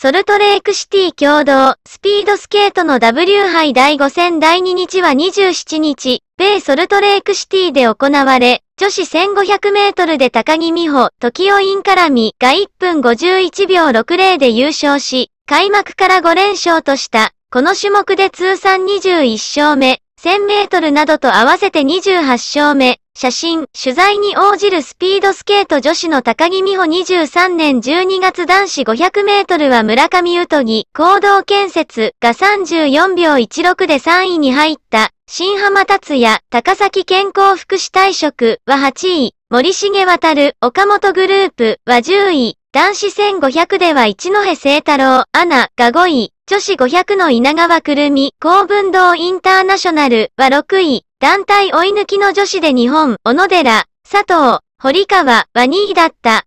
ソルトレークシティ共同スピードスケートの W 杯第5戦第2日は27日、米ソルトレークシティで行われ、女子1500メートルで高木美穂、時尾インカラミが1分51秒60で優勝し、開幕から5連勝とした、この種目で通算21勝目、1000メートルなどと合わせて28勝目、写真、取材に応じるスピードスケート女子の高木美穂23年12月男子500メートルは村上宇都木、行動建設が34秒16で3位に入った、新浜達也、高崎健康福祉退職は8位、森重渡、岡本グループは10位、男子1500では一戸聖太郎、アナが5位、女子500の稲川くるみ、公文堂インターナショナルは6位、団体追い抜きの女子で日本、小野寺、佐藤、堀川は2位だった。